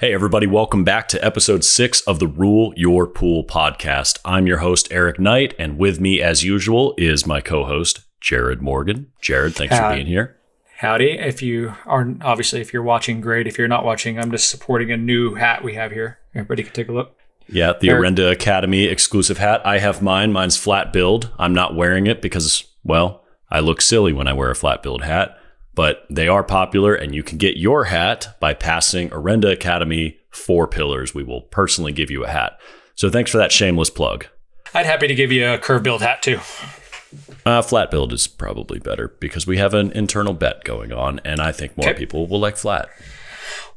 Hey, everybody, welcome back to episode six of the Rule Your Pool podcast. I'm your host, Eric Knight, and with me, as usual, is my co host, Jared Morgan. Jared, thanks for being here. Howdy. If you are obviously, if you're watching, great. If you're not watching, I'm just supporting a new hat we have here. Everybody can take a look. Yeah, the Arenda Academy exclusive hat. I have mine. Mine's flat billed. I'm not wearing it because, well, I look silly when I wear a flat billed hat but they are popular and you can get your hat by passing Arenda Academy four pillars. We will personally give you a hat. So thanks for that shameless plug. I'd happy to give you a curve build hat too. Uh, flat build is probably better because we have an internal bet going on, and I think more okay. people will like flat.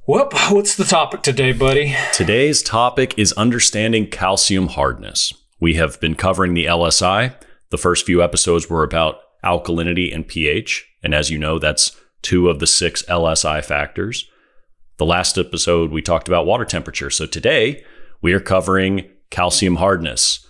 Well, what's the topic today, buddy? Today's topic is understanding calcium hardness. We have been covering the LSI. The first few episodes were about alkalinity and pH. And as you know, that's two of the six LSI factors. The last episode, we talked about water temperature. So today, we are covering calcium hardness.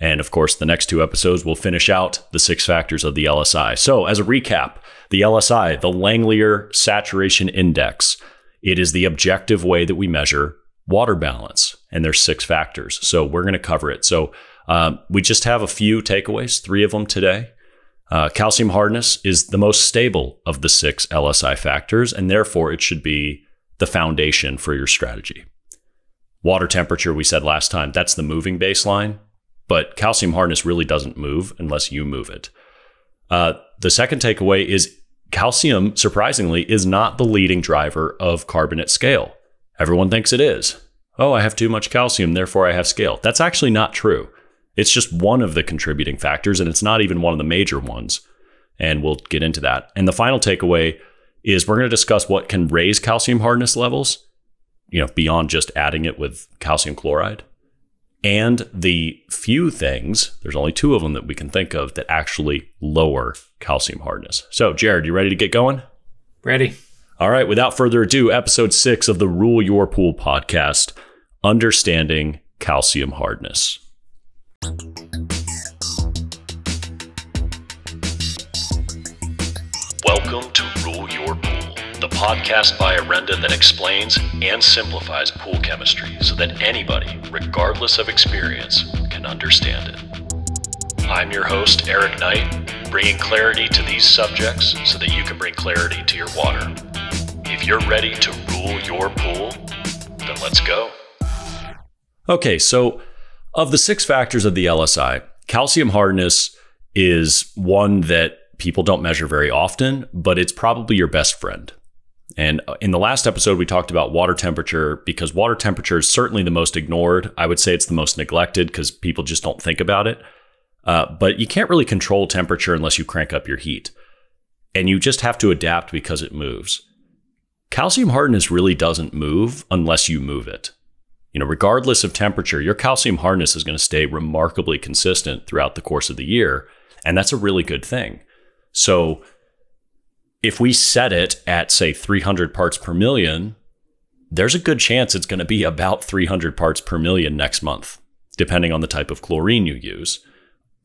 And of course, the next two episodes will finish out the six factors of the LSI. So, as a recap, the LSI, the Langlier Saturation Index, it is the objective way that we measure water balance, and there's six factors. So, we're going to cover it. So, um, we just have a few takeaways, three of them today. Uh, calcium hardness is the most stable of the six LSI factors, and therefore it should be the foundation for your strategy. Water temperature, we said last time, that's the moving baseline, but calcium hardness really doesn't move unless you move it. Uh, the second takeaway is calcium, surprisingly, is not the leading driver of carbonate scale. Everyone thinks it is. Oh, I have too much calcium, therefore I have scale. That's actually not true. It's just one of the contributing factors, and it's not even one of the major ones. And we'll get into that. And the final takeaway is we're going to discuss what can raise calcium hardness levels, you know, beyond just adding it with calcium chloride. And the few things, there's only two of them that we can think of that actually lower calcium hardness. So, Jared, you ready to get going? Ready. All right, without further ado, episode six of the Rule Your Pool podcast Understanding Calcium Hardness. Welcome to Rule Your Pool, the podcast by Arenda that explains and simplifies pool chemistry so that anybody, regardless of experience, can understand it. I'm your host, Eric Knight, bringing clarity to these subjects so that you can bring clarity to your water. If you're ready to rule your pool, then let's go. Okay, so of the six factors of the LSI, calcium hardness is one that people don't measure very often, but it's probably your best friend. And in the last episode, we talked about water temperature because water temperature is certainly the most ignored. I would say it's the most neglected because people just don't think about it. Uh, but you can't really control temperature unless you crank up your heat. And you just have to adapt because it moves. Calcium hardness really doesn't move unless you move it. You know, regardless of temperature, your calcium hardness is going to stay remarkably consistent throughout the course of the year, and that's a really good thing. So, if we set it at say 300 parts per million, there's a good chance it's going to be about 300 parts per million next month, depending on the type of chlorine you use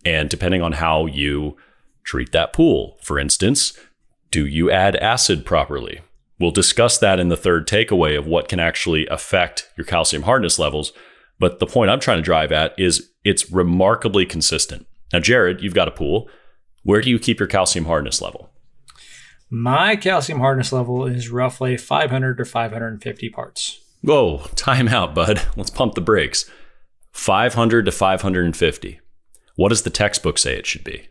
and depending on how you treat that pool. For instance, do you add acid properly? We'll discuss that in the third takeaway of what can actually affect your calcium hardness levels. But the point I'm trying to drive at is it's remarkably consistent. Now, Jared, you've got a pool. Where do you keep your calcium hardness level? My calcium hardness level is roughly 500 to 550 parts. Whoa, time out, bud. Let's pump the brakes. 500 to 550. What does the textbook say it should be?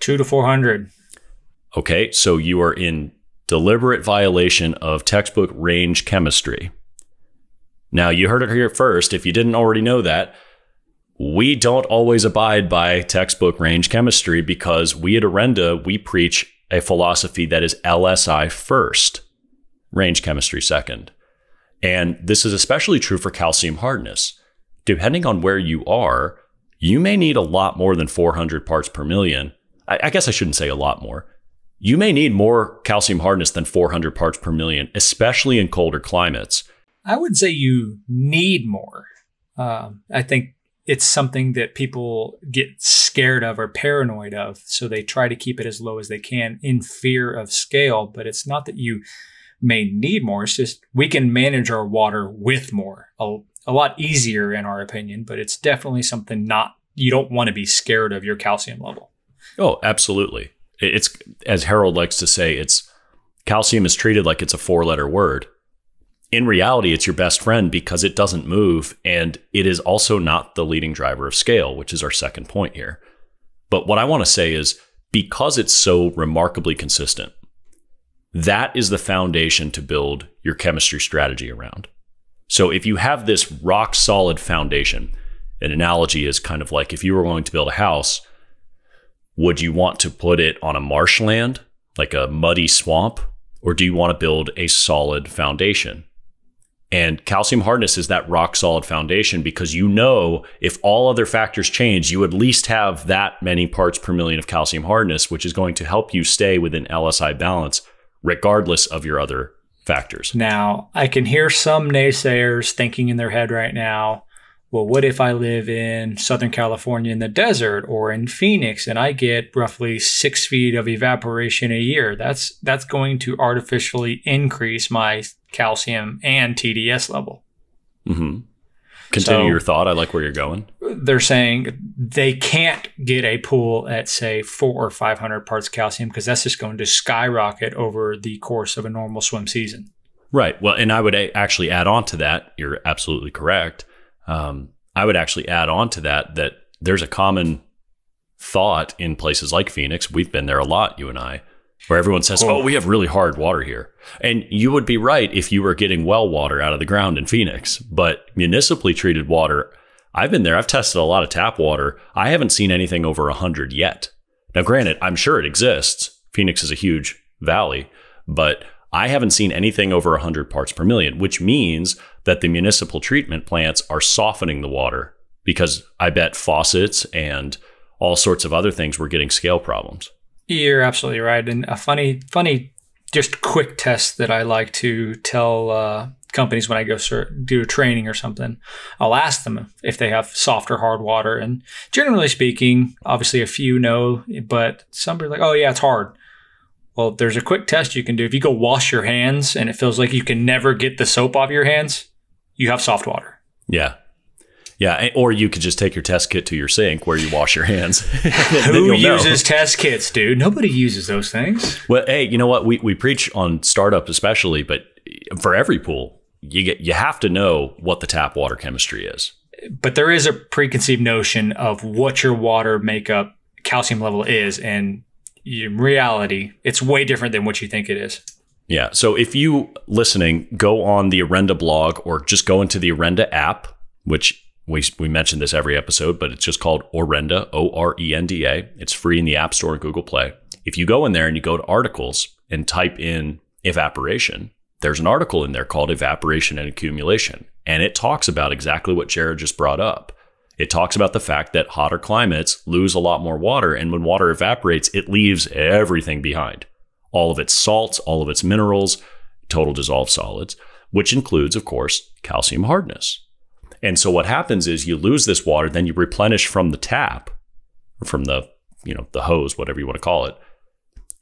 Two to 400. Okay, so you are in deliberate violation of textbook range chemistry. Now, you heard it here first. If you didn't already know that, we don't always abide by textbook range chemistry because we at Arenda, we preach a philosophy that is LSI first, range chemistry second. And this is especially true for calcium hardness. Depending on where you are, you may need a lot more than 400 parts per million. I, I guess I shouldn't say a lot more you may need more calcium hardness than 400 parts per million, especially in colder climates. I would say you need more. Um, I think it's something that people get scared of or paranoid of. So they try to keep it as low as they can in fear of scale. But it's not that you may need more. It's just we can manage our water with more, a, a lot easier in our opinion. But it's definitely something not, you don't want to be scared of your calcium level. Oh, absolutely it's as Harold likes to say, it's calcium is treated like it's a four letter word. In reality, it's your best friend because it doesn't move and it is also not the leading driver of scale, which is our second point here. But what I want to say is because it's so remarkably consistent, that is the foundation to build your chemistry strategy around. So if you have this rock solid foundation, an analogy is kind of like if you were going to build a house, would you want to put it on a marshland, like a muddy swamp, or do you want to build a solid foundation? And calcium hardness is that rock solid foundation because you know if all other factors change, you at least have that many parts per million of calcium hardness, which is going to help you stay within LSI balance regardless of your other factors. Now, I can hear some naysayers thinking in their head right now well, what if I live in Southern California in the desert or in Phoenix and I get roughly six feet of evaporation a year? That's that's going to artificially increase my calcium and TDS level. Mm-hmm. Continue so, your thought. I like where you're going. They're saying they can't get a pool at say four or five hundred parts calcium because that's just going to skyrocket over the course of a normal swim season. Right. Well, and I would actually add on to that. You're absolutely correct um, I would actually add on to that that there's a common thought in places like Phoenix. We've been there a lot, you and I, where everyone says, oh. oh, we have really hard water here. And you would be right if you were getting well water out of the ground in Phoenix, but municipally treated water, I've been there, I've tested a lot of tap water. I haven't seen anything over 100 yet. Now, granted, I'm sure it exists. Phoenix is a huge valley, but I haven't seen anything over 100 parts per million, which means that the municipal treatment plants are softening the water because I bet faucets and all sorts of other things were getting scale problems. You're absolutely right. And a funny, funny, just quick test that I like to tell uh, companies when I go do training or something, I'll ask them if they have soft or hard water. And generally speaking, obviously a few know, but some are like, oh, yeah, it's hard. Well, there's a quick test you can do. If you go wash your hands and it feels like you can never get the soap off your hands, you have soft water. Yeah. Yeah, or you could just take your test kit to your sink where you wash your hands. Who uses test kits, dude? Nobody uses those things. Well, hey, you know what? We, we preach on startup especially, but for every pool, you get you have to know what the tap water chemistry is. But there is a preconceived notion of what your water makeup calcium level is, and in reality, it's way different than what you think it is. Yeah. So if you listening, go on the Arenda blog or just go into the Arenda app, which we, we mention this every episode, but it's just called Orenda, O R E N D A. It's free in the App Store and Google Play. If you go in there and you go to articles and type in evaporation, there's an article in there called Evaporation and Accumulation. And it talks about exactly what Jared just brought up. It talks about the fact that hotter climates lose a lot more water. And when water evaporates, it leaves everything behind all of its salts, all of its minerals, total dissolved solids, which includes, of course, calcium hardness. And so what happens is you lose this water, then you replenish from the tap, from the you know the hose, whatever you want to call it,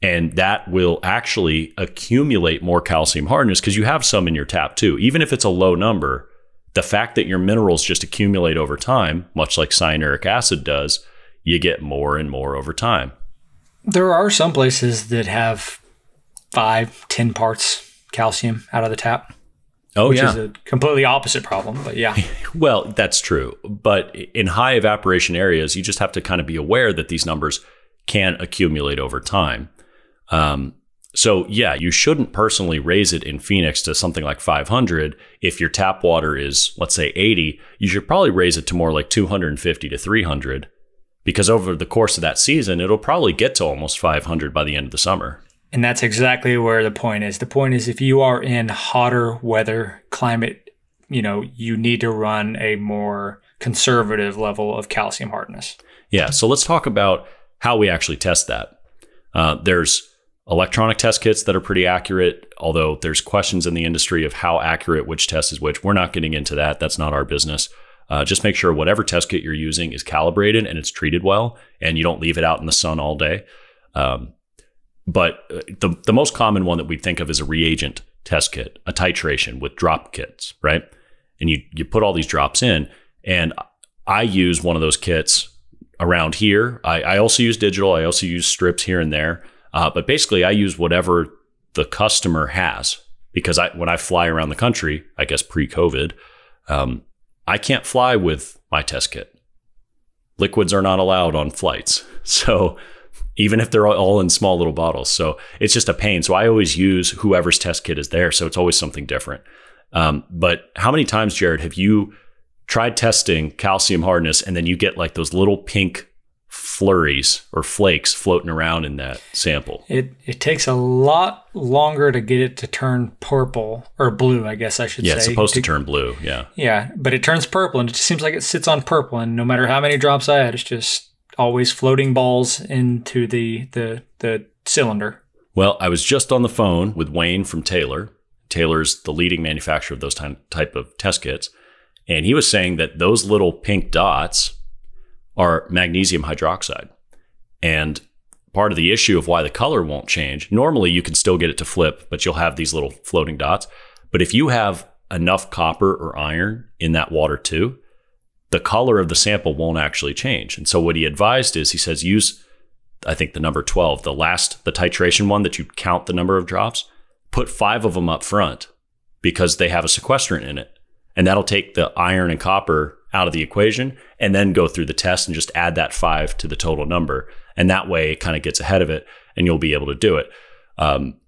and that will actually accumulate more calcium hardness because you have some in your tap too. Even if it's a low number, the fact that your minerals just accumulate over time, much like cyanuric acid does, you get more and more over time. There are some places that have five, ten parts calcium out of the tap. Oh, which yeah. is a completely opposite problem, but yeah. well, that's true. But in high evaporation areas, you just have to kind of be aware that these numbers can accumulate over time. Um, so, yeah, you shouldn't personally raise it in Phoenix to something like 500. If your tap water is, let's say, 80, you should probably raise it to more like 250 to 300 because over the course of that season, it'll probably get to almost 500 by the end of the summer. And that's exactly where the point is. The point is if you are in hotter weather climate, you know, you need to run a more conservative level of calcium hardness. Yeah. So let's talk about how we actually test that. Uh, there's electronic test kits that are pretty accurate, although there's questions in the industry of how accurate which test is which. We're not getting into that. That's not our business. Uh, just make sure whatever test kit you're using is calibrated and it's treated well, and you don't leave it out in the sun all day. Um, but uh, the, the most common one that we think of is a reagent test kit, a titration with drop kits, right? And you, you put all these drops in. And I use one of those kits around here. I, I also use digital, I also use strips here and there. Uh, but basically, I use whatever the customer has because I, when I fly around the country, I guess pre COVID, um, I can't fly with my test kit. Liquids are not allowed on flights. So even if they're all in small little bottles. So it's just a pain. So I always use whoever's test kit is there. So it's always something different. Um, but how many times, Jared, have you tried testing calcium hardness and then you get like those little pink flurries or flakes floating around in that sample? It it takes a lot longer to get it to turn purple or blue, I guess I should yeah, say. Yeah, it's supposed to, to, turn blue. Yeah. Yeah, but it turns purple and it just seems like it sits on purple and no matter how many drops I add, it's just always floating balls into the the the cylinder. Well, I was just on the phone with Wayne from Taylor. Taylor's the leading manufacturer of those type of test kits, and he was saying that those little pink dots are magnesium hydroxide. And part of the issue of why the color won't change, normally you can still get it to flip, but you'll have these little floating dots. But if you have enough copper or iron in that water too, the color of the sample won't actually change. And so what he advised is he says use, I think the number 12, the last, the titration one that you count the number of drops, put five of them up front because they have a sequestrant in it. And that'll take the iron and copper out of the equation and then go through the test and just add that five to the total number. And that way it kind of gets ahead of it and you'll be able to do it. Um,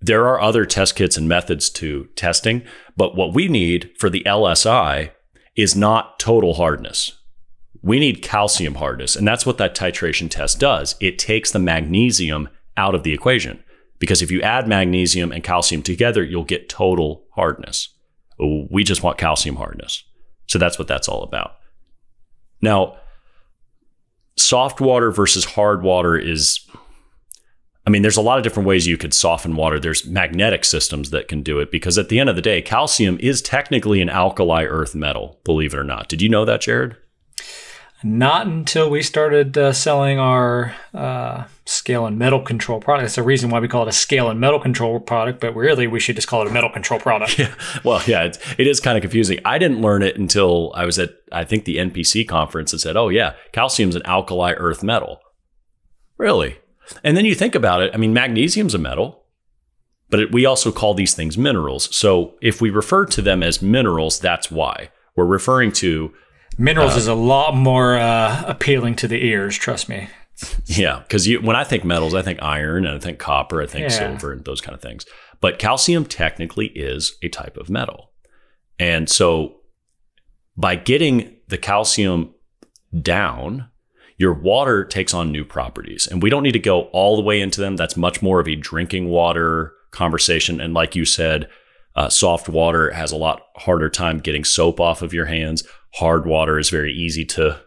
there are other test kits and methods to testing, but what we need for the LSI is not total hardness. We need calcium hardness, and that's what that titration test does. It takes the magnesium out of the equation because if you add magnesium and calcium together, you'll get total hardness. We just want calcium hardness. So that's what that's all about. Now, soft water versus hard water is I mean, there's a lot of different ways you could soften water. There's magnetic systems that can do it because at the end of the day, calcium is technically an alkali earth metal, believe it or not. Did you know that, Jared? Not until we started uh, selling our uh, scale and metal control product. That's the reason why we call it a scale and metal control product, but really we should just call it a metal control product. Yeah. Well, yeah, it's, it is kind of confusing. I didn't learn it until I was at, I think, the NPC conference and said, oh, yeah, calcium's an alkali earth metal. Really? And then you think about it. I mean, magnesium's a metal, but it, we also call these things minerals. So if we refer to them as minerals, that's why we're referring to minerals uh, is a lot more uh, appealing to the ears. Trust me. Yeah, because when I think metals, I think iron and I think copper, I think yeah. silver and those kind of things. But calcium technically is a type of metal, and so by getting the calcium down your water takes on new properties. And we don't need to go all the way into them. That's much more of a drinking water conversation. And like you said, uh, soft water has a lot harder time getting soap off of your hands. Hard water is very easy to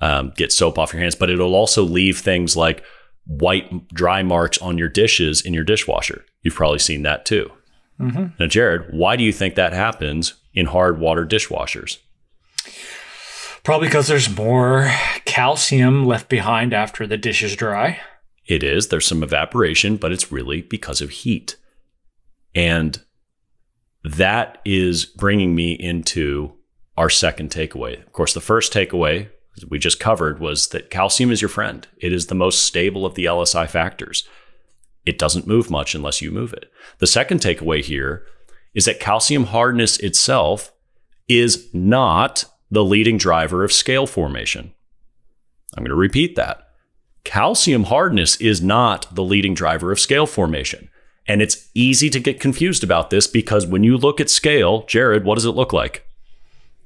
um, get soap off your hands, but it'll also leave things like white dry marks on your dishes in your dishwasher. You've probably seen that too. Mm-hmm. Now, Jared, why do you think that happens in hard water dishwashers? Probably because there's more calcium left behind after the dish is dry. It is. There's some evaporation, but it's really because of heat. And that is bringing me into our second takeaway. Of course, the first takeaway we just covered was that calcium is your friend. It is the most stable of the LSI factors. It doesn't move much unless you move it. The second takeaway here is that calcium hardness itself is not the leading driver of scale formation. I'm going to repeat that. Calcium hardness is not the leading driver of scale formation. And it's easy to get confused about this because when you look at scale, Jared, what does it look like?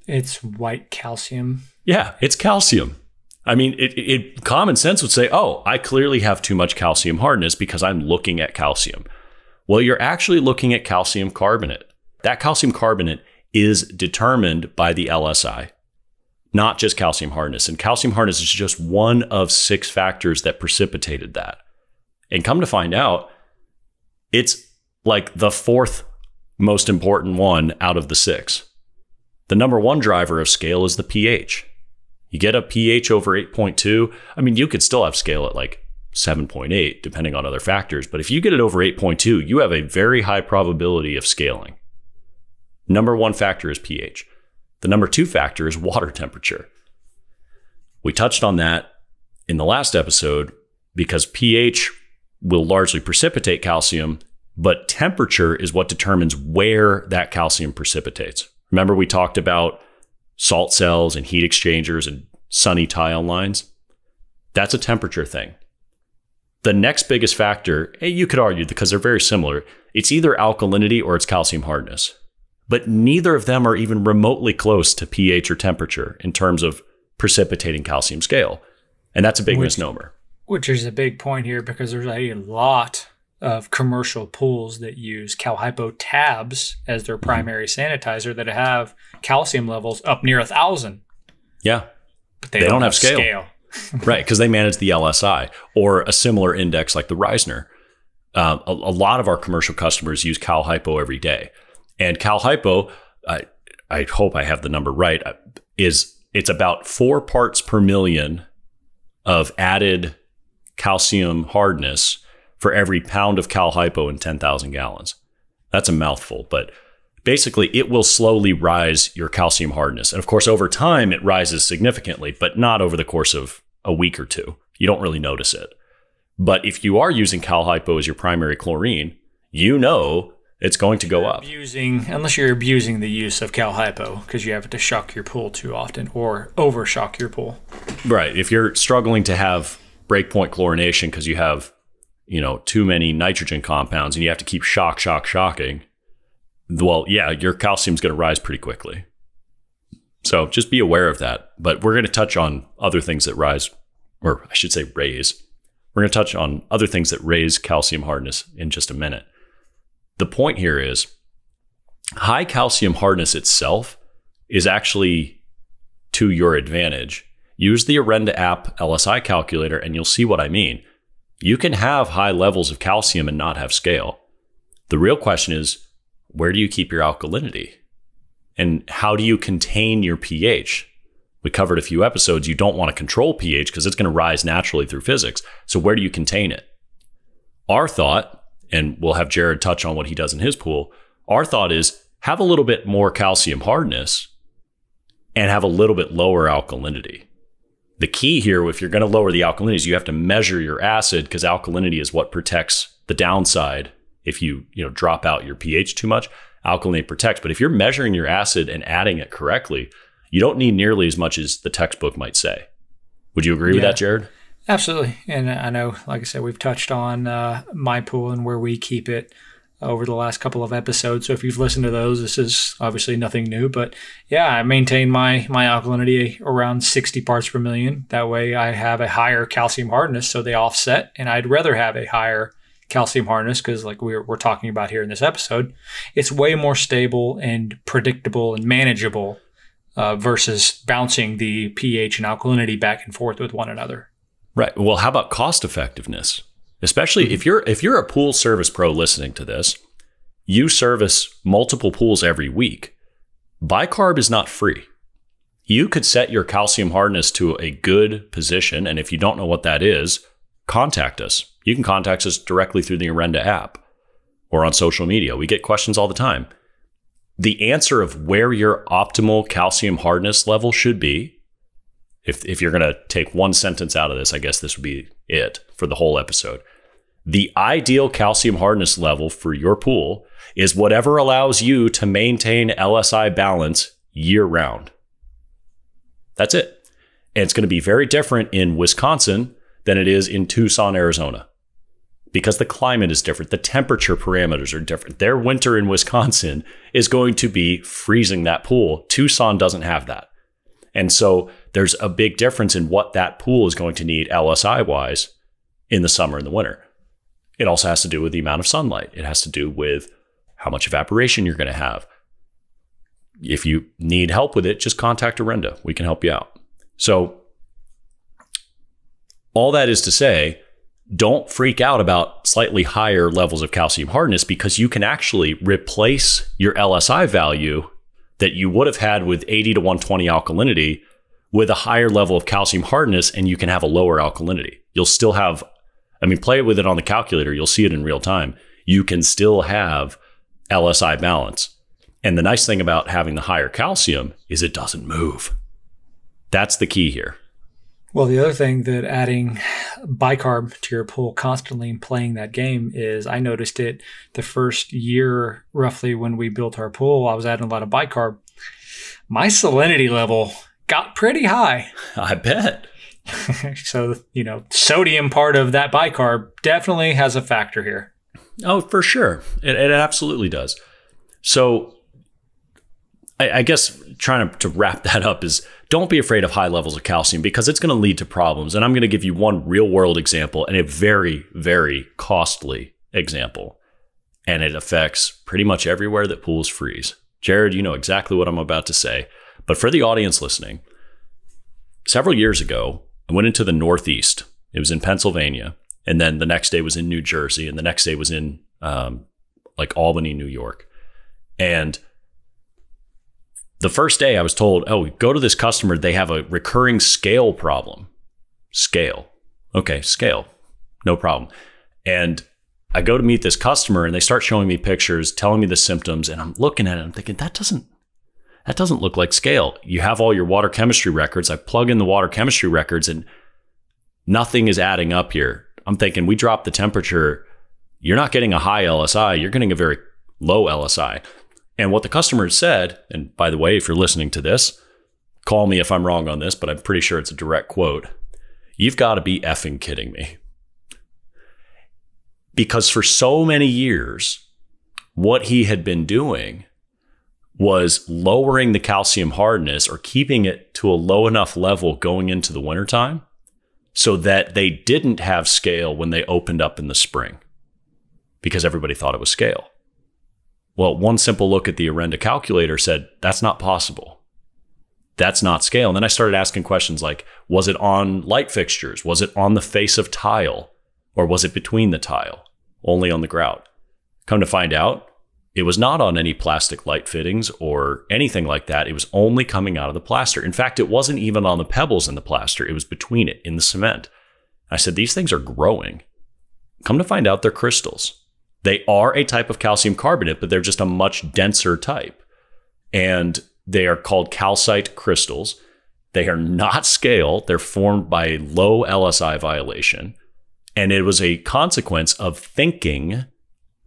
It's white calcium. Yeah, it's calcium. I mean, it, it, common sense would say, "Oh, I clearly have too much calcium hardness because I'm looking at calcium." Well, you're actually looking at calcium carbonate. That calcium carbonate is determined by the LSI not just calcium hardness. And calcium hardness is just one of six factors that precipitated that. And come to find out, it's like the fourth most important one out of the six. The number one driver of scale is the pH. You get a pH over 8.2. I mean, you could still have scale at like 7.8, depending on other factors. But if you get it over 8.2, you have a very high probability of scaling. Number one factor is pH. The number two factor is water temperature. We touched on that in the last episode because pH will largely precipitate calcium, but temperature is what determines where that calcium precipitates. Remember, we talked about salt cells and heat exchangers and sunny tile lines? That's a temperature thing. The next biggest factor, you could argue because they're very similar, it's either alkalinity or it's calcium hardness but neither of them are even remotely close to pH or temperature in terms of precipitating calcium scale. And that's a big which, misnomer. Which is a big point here because there's a lot of commercial pools that use CalHypo tabs as their primary sanitizer that have calcium levels up near a thousand. Yeah. But they, they don't, don't, have scale. scale. right. Because they manage the LSI or a similar index like the Reisner. Uh, a, a, lot of our commercial customers use CalHypo every day. And Cal Hypo, I, I hope I have the number right, uh, is it's about four parts per million of added calcium hardness for every pound of Cal Hypo in 10,000 gallons. That's a mouthful, but basically it will slowly rise your calcium hardness. And of course, over time, it rises significantly, but not over the course of a week or two. You don't really notice it. But if you are using Cal Hypo as your primary chlorine, you know it's going to go up. Abusing, unless you're abusing the use of Cal Hypo because you have to shock your pool too often or overshock your pool. Right. If you're struggling to have breakpoint chlorination because you have, you know, too many nitrogen compounds and you have to keep shock, shock, shocking, well, yeah, your calcium's going to rise pretty quickly. So just be aware of that. But we're going to touch on other things that rise, or I should say raise. We're going to touch on other things that raise calcium hardness in just a minute. The point here is high calcium hardness itself is actually to your advantage. Use the Arenda app LSI calculator and you'll see what I mean. You can have high levels of calcium and not have scale. The real question is where do you keep your alkalinity? And how do you contain your pH? We covered a few episodes. You don't want to control pH because it's going to rise naturally through physics. So, where do you contain it? Our thought and we'll have Jared touch on what he does in his pool. Our thought is have a little bit more calcium hardness and have a little bit lower alkalinity. The key here, if you're going to lower the alkalinity, is you have to measure your acid because alkalinity is what protects the downside if you you know drop out your pH too much. Alkalinity protects, but if you're measuring your acid and adding it correctly, you don't need nearly as much as the textbook might say. Would you agree yeah. with that, Jared? Absolutely. And I know, like I said, we've touched on uh, my pool and where we keep it over the last couple of episodes. So if you've listened to those, this is obviously nothing new. But yeah, I maintain my, my alkalinity around 60 parts per million. That way I have a higher calcium hardness, so they offset. And I'd rather have a higher calcium hardness because, like we're, we're talking about here in this episode, it's way more stable and predictable and manageable uh, versus bouncing the pH and alkalinity back and forth with one another. Right. Well, how about cost effectiveness? Especially mm-hmm. if you're if you're a pool service pro listening to this, you service multiple pools every week. Bicarb is not free. You could set your calcium hardness to a good position, and if you don't know what that is, contact us. You can contact us directly through the Arenda app or on social media. We get questions all the time. The answer of where your optimal calcium hardness level should be if if you're going to take one sentence out of this, I guess this would be it for the whole episode. The ideal calcium hardness level for your pool is whatever allows you to maintain LSI balance year round. That's it. And it's going to be very different in Wisconsin than it is in Tucson, Arizona, because the climate is different. The temperature parameters are different. Their winter in Wisconsin is going to be freezing that pool. Tucson doesn't have that. And so there's a big difference in what that pool is going to need LSI wise in the summer and the winter. It also has to do with the amount of sunlight. It has to do with how much evaporation you're going to have. If you need help with it, just contact Arenda. We can help you out. So, all that is to say, don't freak out about slightly higher levels of calcium hardness because you can actually replace your LSI value that you would have had with 80 to 120 alkalinity with a higher level of calcium hardness and you can have a lower alkalinity. You'll still have, I mean, play with it on the calculator, you'll see it in real time. You can still have LSI balance. And the nice thing about having the higher calcium is it doesn't move. That's the key here. Well, the other thing that adding bicarb to your pool constantly and playing that game is I noticed it the first year roughly when we built our pool, I was adding a lot of bicarb. My salinity level got pretty high. I bet. so, you know, sodium part of that bicarb definitely has a factor here. Oh, for sure. It, it absolutely does. So I, I guess trying to, to wrap that up is don't be afraid of high levels of calcium because it's going to lead to problems. And I'm going to give you one real world example and a very, very costly example. And it affects pretty much everywhere that pools freeze. Jared, you know exactly what I'm about to say. But for the audience listening, several years ago, I went into the Northeast. It was in Pennsylvania. And then the next day was in New Jersey. And the next day was in um, like Albany, New York. And the first day I was told, oh, go to this customer. They have a recurring scale problem. Scale. Okay, scale. No problem. And I go to meet this customer and they start showing me pictures, telling me the symptoms, and I'm looking at it, I'm thinking, that doesn't that doesn't look like scale. You have all your water chemistry records. I plug in the water chemistry records and nothing is adding up here. I'm thinking we dropped the temperature. You're not getting a high LSI, you're getting a very low LSI. And what the customer said, and by the way, if you're listening to this, call me if I'm wrong on this, but I'm pretty sure it's a direct quote. You've got to be effing kidding me. Because for so many years, what he had been doing was lowering the calcium hardness or keeping it to a low enough level going into the wintertime so that they didn't have scale when they opened up in the spring because everybody thought it was scale. Well, one simple look at the Arenda calculator said that's not possible. That's not scale. And then I started asking questions like was it on light fixtures? Was it on the face of tile? Or was it between the tile? Only on the grout. Come to find out, it was not on any plastic light fittings or anything like that. It was only coming out of the plaster. In fact, it wasn't even on the pebbles in the plaster, it was between it in the cement. I said, These things are growing. Come to find out, they're crystals. They are a type of calcium carbonate, but they're just a much denser type. And they are called calcite crystals. They are not scale, they're formed by a low LSI violation. And it was a consequence of thinking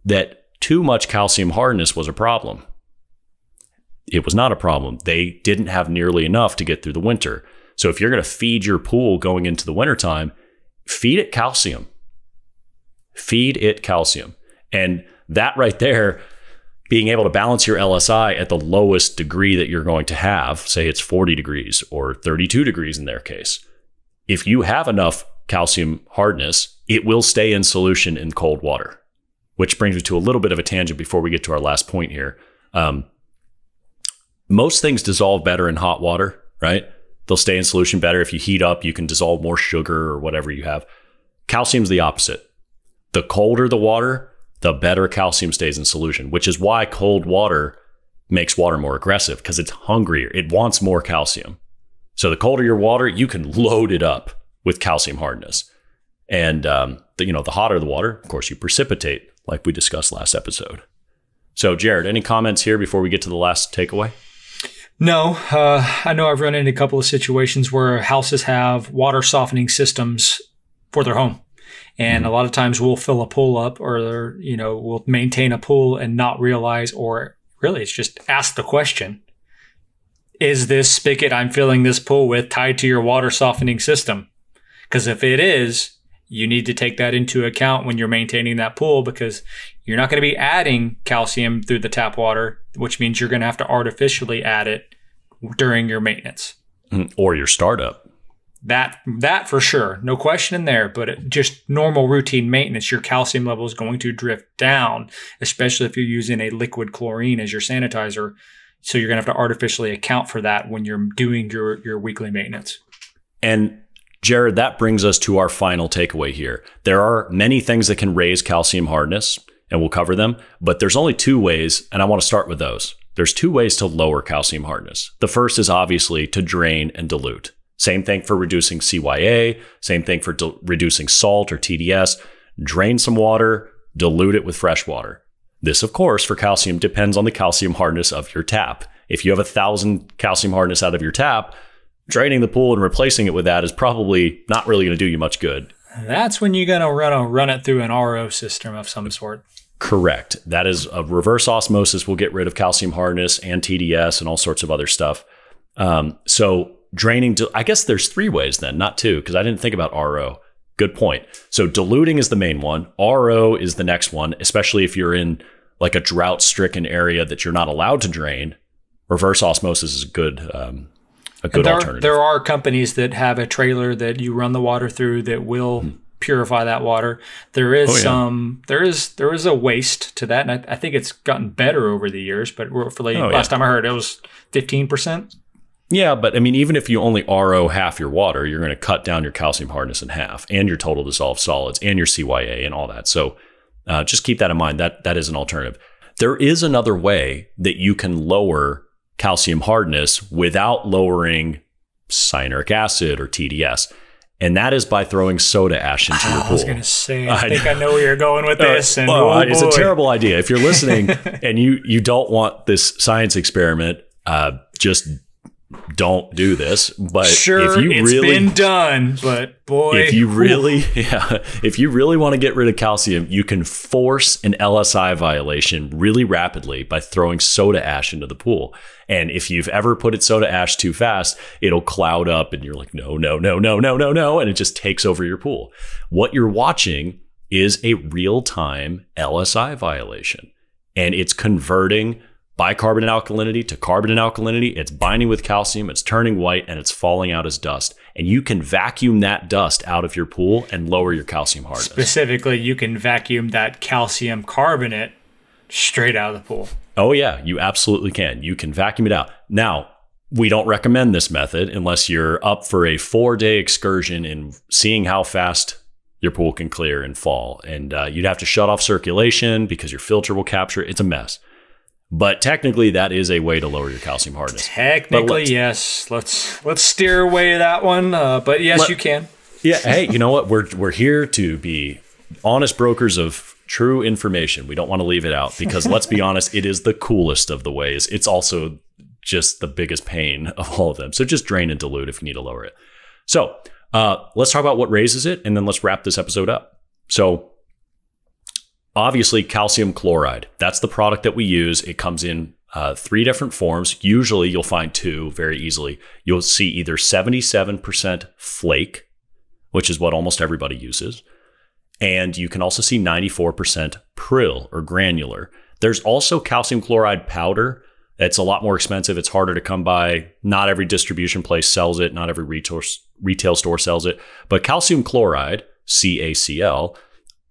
that too much calcium hardness was a problem. It was not a problem. They didn't have nearly enough to get through the winter. So if you're going to feed your pool going into the wintertime, feed it calcium. Feed it calcium. And that right there, being able to balance your LSI at the lowest degree that you're going to have, say it's 40 degrees or 32 degrees in their case, if you have enough calcium hardness, it will stay in solution in cold water, which brings me to a little bit of a tangent before we get to our last point here. Um, most things dissolve better in hot water, right? They'll stay in solution better. If you heat up, you can dissolve more sugar or whatever you have. Calcium's the opposite. The colder the water, the better calcium stays in solution, which is why cold water makes water more aggressive because it's hungrier. It wants more calcium. So the colder your water, you can load it up with calcium hardness. And um, the, you know, the hotter the water, of course, you precipitate, like we discussed last episode. So, Jared, any comments here before we get to the last takeaway? No, uh, I know I've run into a couple of situations where houses have water softening systems for their home. And mm-hmm. a lot of times we'll fill a pool up or, you know, we'll maintain a pool and not realize, or really it's just ask the question Is this spigot I'm filling this pool with tied to your water softening system? Because if it is, you need to take that into account when you're maintaining that pool because you're not going to be adding calcium through the tap water, which means you're going to have to artificially add it during your maintenance mm, or your startup that that for sure, no question in there. But just normal routine maintenance, your calcium level is going to drift down, especially if you're using a liquid chlorine as your sanitizer. So you're going to have to artificially account for that when you're doing your your weekly maintenance. And Jared, that brings us to our final takeaway here. There are many things that can raise calcium hardness, and we'll cover them. But there's only two ways, and I want to start with those. There's two ways to lower calcium hardness. The first is obviously to drain and dilute. Same thing for reducing CYA, same thing for de- reducing salt or TDS. Drain some water, dilute it with fresh water. This, of course, for calcium depends on the calcium hardness of your tap. If you have a thousand calcium hardness out of your tap, draining the pool and replacing it with that is probably not really going to do you much good. That's when you're going to run, a, run it through an RO system of some sort. Correct. That is a reverse osmosis will get rid of calcium hardness and TDS and all sorts of other stuff. Um, so draining. I guess there's three ways then, not two, because I didn't think about RO. Good point. So diluting is the main one. RO is the next one, especially if you're in like a drought stricken area that you're not allowed to drain. Reverse osmosis is a good um, a good there alternative. Are, there are companies that have a trailer that you run the water through that will mm purify that water. There is oh, yeah. some there is there is a waste to that, and I, I think it's gotten better over the years. But for the oh, last yeah. time I heard, it was fifteen percent. Yeah, but I mean, even if you only RO half your water, you're going to cut down your calcium hardness in half, and your total dissolved solids, and your CYA, and all that. So uh, just keep that in mind. That that is an alternative. There is another way that you can lower calcium hardness without lowering cyanuric acid or TDS and that is by throwing soda ash into ah, your pool. I was going to say, I, I think know. I know where you're going with uh, this. Uh, and, well, oh it's a terrible idea. If you're listening and you you don't want this science experiment, uh, just don't do this, but sure, if you it's really been done, but boy, if you really, yeah, if you really want to get rid of calcium, you can force an LSI violation really rapidly by throwing soda ash into the pool. And if you've ever put it soda ash too fast, it'll cloud up, and you're like, no, no, no, no, no, no, no, and it just takes over your pool. What you're watching is a real time LSI violation, and it's converting bicarbonate alkalinity to carbonate alkalinity, it's binding with calcium, it's turning white, and it's falling out as dust. And you can vacuum that dust out of your pool and lower your calcium hardness. Specifically, you can vacuum that calcium carbonate straight out of the pool. Oh, yeah, you absolutely can. You can vacuum it out. Now, we don't recommend this method unless you're up for a four day excursion and seeing how fast your pool can clear and fall. And uh, you'd have to shut off circulation because your filter will capture. It's a mess. But technically, that is a way to lower your calcium hardness. Technically, let's, yes. Let's let's steer away that one. Uh, but yes, let, you can. Yeah. hey, you know what? We're we're here to be honest brokers of true information. We don't want to leave it out because let's be honest, it is the coolest of the ways. It's also just the biggest pain of all of them. So just drain and dilute if you need to lower it. So uh, let's talk about what raises it, and then let's wrap this episode up. So Obviously, calcium chloride. That's the product that we use. It comes in uh, three different forms. Usually, you'll find two very easily. You'll see either 77% flake, which is what almost everybody uses, and you can also see 94% prill or granular. There's also calcium chloride powder. It's a lot more expensive. It's harder to come by. Not every distribution place sells it. Not every retail, retail store sells it. But calcium chloride, CACL,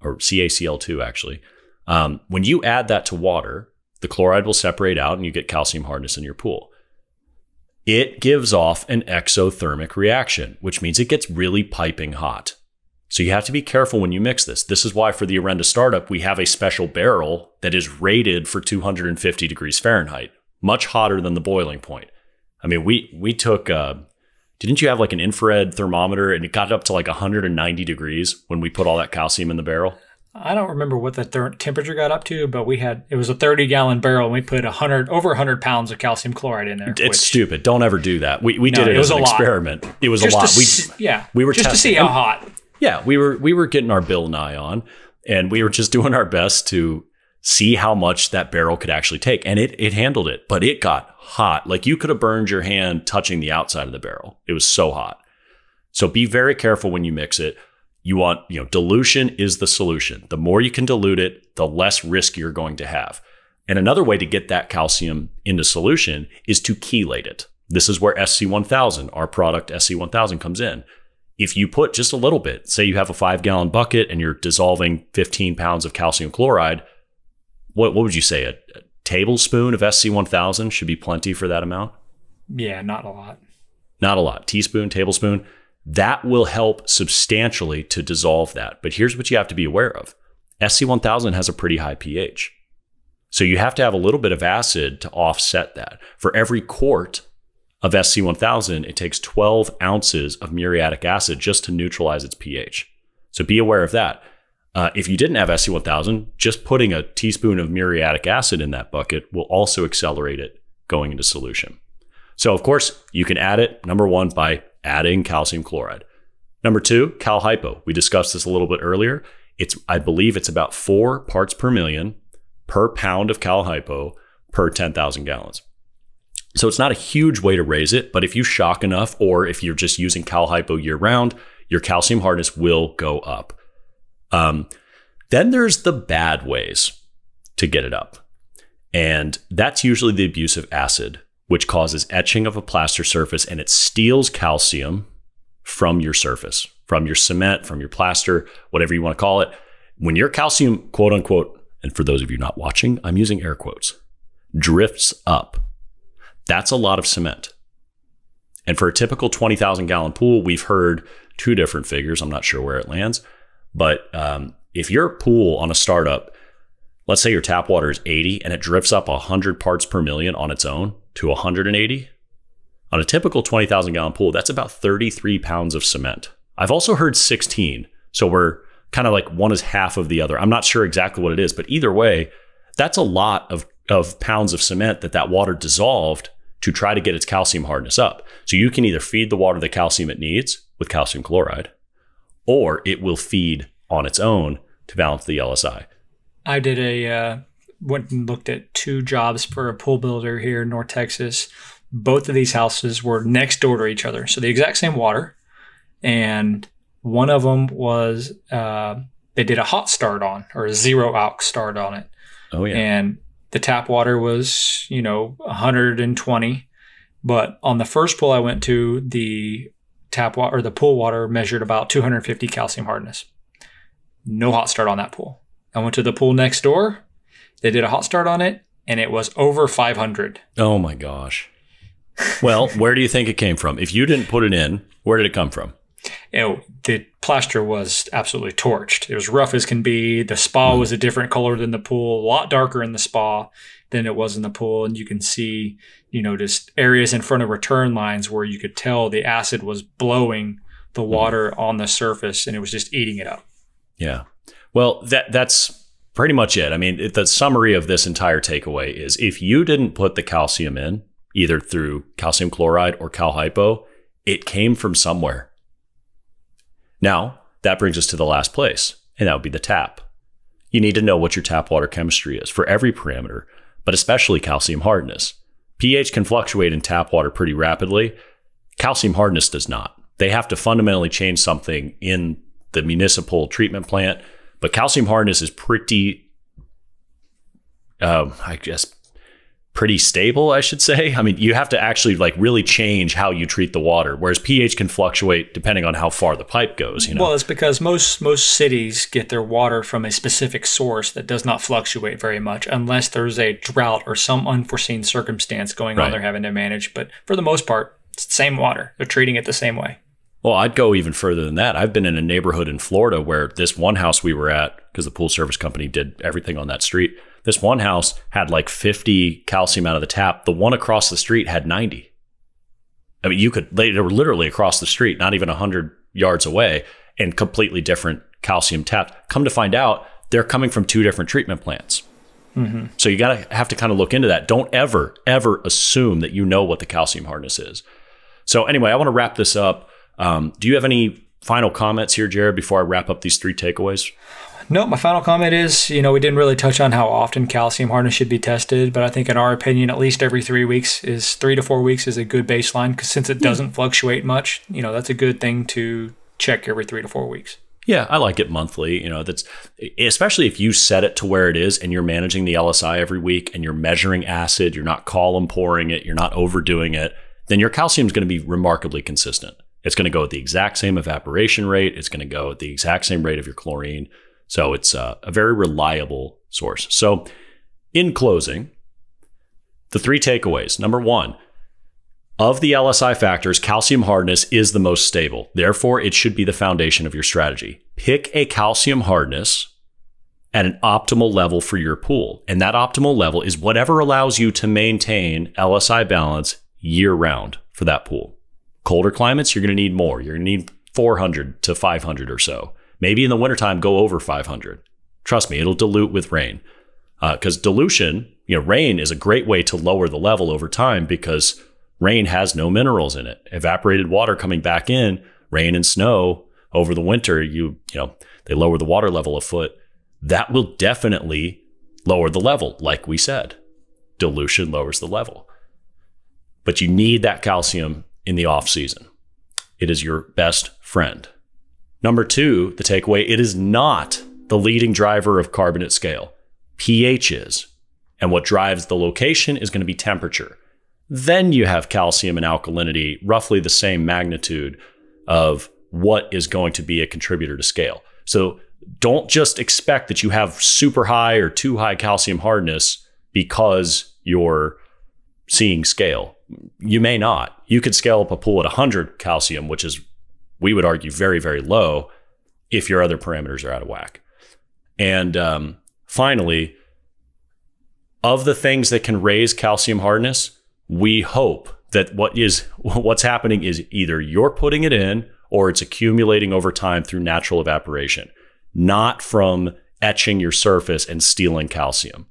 or CaCl2 actually. Um, when you add that to water, the chloride will separate out and you get calcium hardness in your pool. It gives off an exothermic reaction, which means it gets really piping hot. So you have to be careful when you mix this. This is why for the Arenda startup, we have a special barrel that is rated for 250 degrees Fahrenheit, much hotter than the boiling point. I mean, we we took uh, didn't you have like an infrared thermometer and it got up to like 190 degrees when we put all that calcium in the barrel? I don't remember what the temperature got up to, but we had it was a 30 gallon barrel and we put 100 over 100 pounds of calcium chloride in there. It's which, stupid. Don't ever do that. We, we no, did it, it as an experiment. Lot. It was just a lot. we yeah. We were just testing. to see how hot. Yeah, we were we were getting our bill nigh on and we were just doing our best to see how much that barrel could actually take. And it it handled it, but it got hot. Like you could have burned your hand touching the outside of the barrel. It was so hot. So be very careful when you mix it. You want, you know, dilution is the solution. The more you can dilute it, the less risk you're going to have. And another way to get that calcium into solution is to chelate it. This is where SC1000, our product SC1000 comes in. If you put just a little bit, say you have a five gallon bucket and you're dissolving 15 pounds of calcium chloride, what what would you say a, a tablespoon of SC1000 should be plenty for that amount? Yeah, not a lot. Not a lot. Teaspoon, tablespoon. That will help substantially to dissolve that. But here's what you have to be aware of. SC1000 has a pretty high pH. So you have to have a little bit of acid to offset that. For every quart of SC1000, it takes 12 ounces of muriatic acid just to neutralize its pH. So be aware of that. Uh, if you didn't have SC1000, just putting a teaspoon of muriatic acid in that bucket will also accelerate it going into solution. So, of course, you can add it, number one, by adding calcium chloride. Number two, cal hypo. We discussed this a little bit earlier. It's, I believe it's about four parts per million per pound of cal hypo per 10,000 gallons. So it's not a huge way to raise it, but if you shock enough or if you're just using cal hypo year round, your calcium hardness will go up. Um, then there's the bad ways to get it up. And that's usually the abuse of acid, which causes etching of a plaster surface and it steals calcium from your surface, from your cement, from your plaster, whatever you want to call it. When your calcium, quote unquote, and for those of you not watching, I'm using air quotes, drifts up, that's a lot of cement. And for a typical 20,000 gallon pool, we've heard two different figures. I'm not sure where it lands but um, if your pool on a startup, let's say your tap water is 80 and it drifts up 100 parts per million on its own to 180, on a typical 20,000 gallon pool, that's about 33 pounds of cement. I've also heard 16. So we're kind of like one is half of the other. I'm not sure exactly what it is, but either way, that's a lot of, of pounds of cement that that water dissolved to try to get its calcium hardness up. So you can either feed the water the calcium it needs with calcium chloride, or it will feed on its own to balance the LSI. I did a uh, went and looked at two jobs for a pool builder here in North Texas. Both of these houses were next door to each other, so the exact same water, and one of them was uh, they did a hot start on or a zero alk start on it. Oh yeah, and the tap water was you know 120, but on the first pool I went to, the tap water or the pool water measured about 250 calcium hardness. No hot start on that pool. I went to the pool next door. They did a hot start on it and it was over 500. Oh my gosh. Well, where do you think it came from? If you didn't put it in, where did it come from? It, oh, the plaster was absolutely torched. It was rough as can be. The spa mm. was a different color than the pool, a lot darker in the spa than it was in the pool. And you can see you know, just areas in front of return lines where you could tell the acid was blowing the mm-hmm. water mm-hmm. on the surface and it was just eating it up. Yeah. Well, that that's pretty much it. I mean, it, the summary of this entire takeaway is if you didn't put the calcium in, either through calcium chloride or calhypo, it came from somewhere. Now, that brings us to the last place, and that would be the tap. You need to know what your tap water chemistry is for every parameter, but especially calcium hardness pH can fluctuate in tap water pretty rapidly. Calcium hardness does not. They have to fundamentally change something in the municipal treatment plant, but calcium hardness is pretty, um, I guess, pretty stable, I should say. I mean, you have to actually like really change how you treat the water, whereas pH can fluctuate depending on how far the pipe goes. You know? Well, it's because most most cities get their water from a specific source that does not fluctuate very much, unless there's a drought or some unforeseen circumstance going right. on they're having to manage. But for the most part, it's the same water. They're treating it the same way. Well, I'd go even further than that. I've been in a neighborhood in Florida where this one house we were at, because the pool service company did everything on that street this one house had like 50 calcium out of the tap. The one across the street had 90. I mean, you could, they, were literally across the street, not even 100 yards away, and completely different calcium taps. Come to find out, they're coming from two different treatment plants. Mm-hmm. So you got to have to kind of look into that. Don't ever, ever assume that you know what the calcium hardness is. So, anyway, I want to wrap this up. Um, do you have any final comments here, Jared, before I wrap up these three takeaways? no, my final comment is, you know, we didn't really touch on how often calcium harness should be tested, but I think in our opinion, at least every three weeks is three to four weeks is a good baseline because since it hmm. doesn't fluctuate much, you know, that's a good thing to check every three to four weeks. Yeah, I like it monthly. You know, that's especially if you set it to where it is and you're managing the LSI every week and you're measuring acid, you're not column pouring it, you're not overdoing it, then your calcium is going to be remarkably consistent. It's going to go at the exact same evaporation rate, it's going to go at the exact same rate of your chlorine. So it's a very reliable source. So, in closing, the three takeaways. Number one, of the LSI factors, calcium hardness is the most stable. Therefore, it should be the foundation of your strategy. Pick a calcium hardness at an optimal level for your pool. And that optimal level is whatever allows you to maintain LSI balance year round for that pool. Colder climates, you're going to need more. You're going to need 400 to 500 or so. Maybe in the wintertime, go over 500. Trust me, it'll dilute with rain. Because uh, dilution, you know, rain is a great way to lower the level over time because rain has no minerals in it. Evaporated water coming back in, rain and snow over the winter, you, you know, they lower the water level a foot. That will definitely lower the level, like we said. Dilution lowers the level. But you need that calcium in the off season. It is your best friend. Number two, the takeaway it is not the leading driver of carbon at scale. pH is. And what drives the location is going to be temperature. Then you have calcium and alkalinity, roughly the same magnitude of what is going to be a contributor to scale. So don't just expect that you have super high or too high calcium hardness because you're seeing scale. You may not. You could scale up a pool at 100 calcium, which is we would argue very, very low if your other parameters are out of whack. And um, finally, of the things that can raise calcium hardness, we hope that what is what's happening is either you're putting it in or it's accumulating over time through natural evaporation, not from etching your surface and stealing calcium.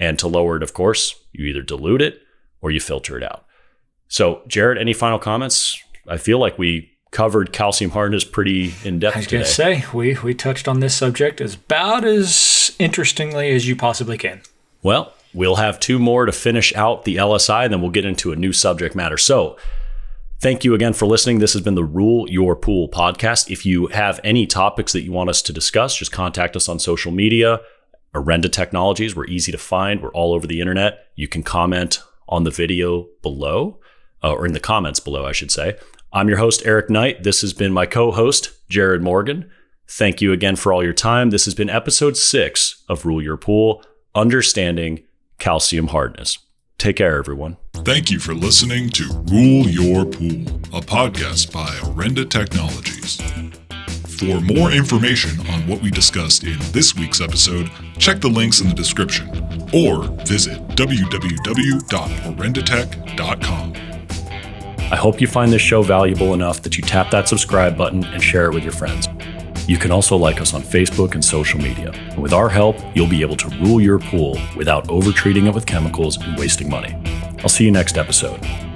And to lower it, of course, you either dilute it or you filter it out. So, Jared, any final comments? I feel like we covered calcium hardness pretty in depth. I was going to say we we touched on this subject as about as interestingly as you possibly can. Well, we'll have two more to finish out the LSI, and then we'll get into a new subject matter. So. Thank you again for listening. This has been the Rule Your Pool podcast. If you have any topics that you want us to discuss, just contact us on social media. Arenda Technologies, we're easy to find. We're all over the internet. You can comment on the video below, uh, or in the comments below, I should say. I'm your host, Eric Knight. This has been my co host, Jared Morgan. Thank you again for all your time. This has been episode six of Rule Your Pool Understanding Calcium Hardness. Take care, everyone. Thank you for listening to Rule Your Pool, a podcast by Arenda Technologies. For more information on what we discussed in this week's episode, check the links in the description or visit www.orendatech.com. I hope you find this show valuable enough that you tap that subscribe button and share it with your friends. You can also like us on Facebook and social media. And with our help, you'll be able to rule your pool without overtreating it with chemicals and wasting money. I'll see you next episode.